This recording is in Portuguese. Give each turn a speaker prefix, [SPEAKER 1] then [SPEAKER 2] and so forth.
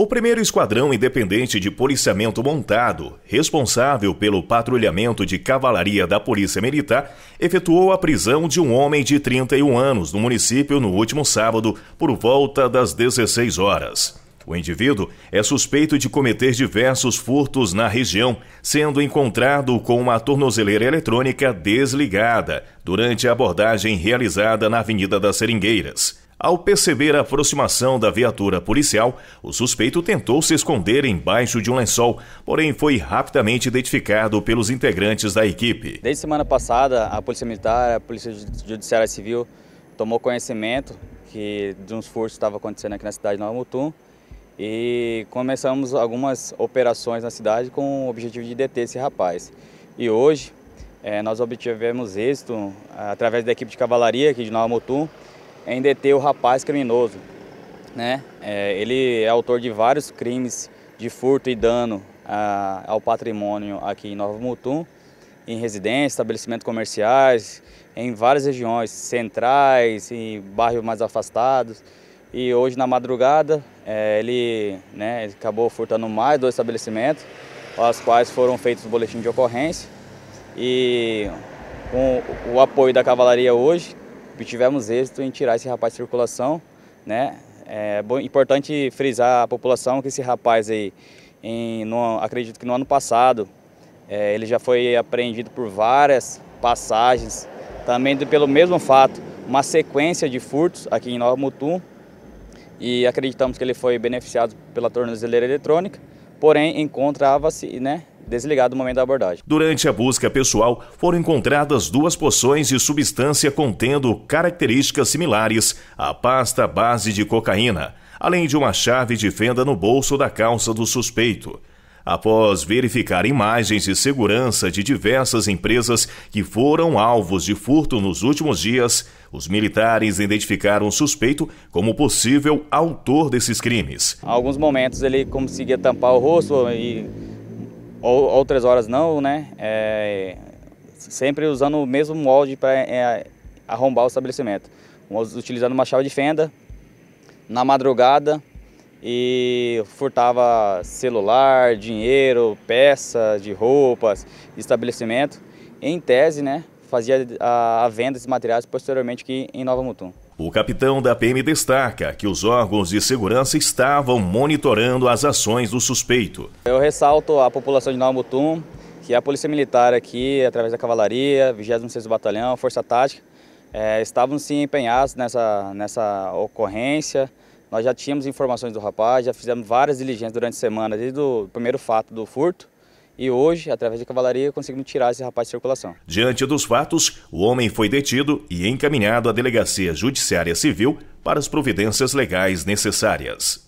[SPEAKER 1] O primeiro esquadrão independente de policiamento montado, responsável pelo patrulhamento de cavalaria da Polícia Militar, efetuou a prisão de um homem de 31 anos no município no último sábado, por volta das 16 horas. O indivíduo é suspeito de cometer diversos furtos na região, sendo encontrado com uma tornozeleira eletrônica desligada durante a abordagem realizada na Avenida das Seringueiras. Ao perceber a aproximação da viatura policial, o suspeito tentou se esconder embaixo de um lençol, porém foi rapidamente identificado pelos integrantes da equipe.
[SPEAKER 2] Desde semana passada, a Polícia Militar, a Polícia Judiciária Civil tomou conhecimento que de uns furtos estava acontecendo aqui na cidade de Nova Mutum e começamos algumas operações na cidade com o objetivo de deter esse rapaz. E hoje é, nós obtivemos êxito eh, através da equipe de cavalaria aqui de Nova Mutum, em é deter o rapaz criminoso. Né? É, ele é autor de vários crimes de furto e dano ao patrimônio aqui em Nova Mutum, em residências, estabelecimentos comerciais, em várias regiões centrais, em bairros mais afastados. E hoje na madrugada é, ele, né, ele acabou furtando mais dois estabelecimentos, aos quais foram feitos boletins de ocorrência. E com o apoio da cavalaria hoje, tivemos êxito em tirar esse rapaz de circulação. Né? É importante frisar a população que esse rapaz aí, em, no, acredito que no ano passado, é, ele já foi apreendido por várias passagens, também pelo mesmo fato, uma sequência de furtos aqui em Nova Mutum, e acreditamos que ele foi beneficiado pela tornozeleira eletrônica, porém encontrava-se né, desligado no momento da abordagem.
[SPEAKER 1] Durante a busca pessoal, foram encontradas duas poções de substância contendo características similares à pasta base de cocaína, além de uma chave de fenda no bolso da calça do suspeito. Após verificar imagens de segurança de diversas empresas que foram alvos de furto nos últimos dias, os militares identificaram o suspeito como possível autor desses crimes.
[SPEAKER 2] Há alguns momentos ele conseguia tampar o rosto e ou, outras horas não, né? É, sempre usando o mesmo molde para é, arrombar o estabelecimento. Utilizando uma chave de fenda, na madrugada, e furtava celular, dinheiro, peças de roupas, estabelecimento. Em tese, né? fazia a, a venda desses materiais posteriormente aqui em Nova Mutum.
[SPEAKER 1] O capitão da PM destaca que os órgãos de segurança estavam monitorando as ações do suspeito.
[SPEAKER 2] Eu ressalto à população de Nova Mutum que a Polícia Militar aqui, através da Cavalaria, 26º Batalhão, Força Tática, é, estavam se empenhados nessa, nessa ocorrência. Nós já tínhamos informações do rapaz, já fizemos várias diligências durante a semana, desde o primeiro fato do furto, e hoje, através da cavalaria, conseguimos tirar esse rapaz de circulação.
[SPEAKER 1] Diante dos fatos, o homem foi detido e encaminhado à Delegacia Judiciária Civil para as providências legais necessárias.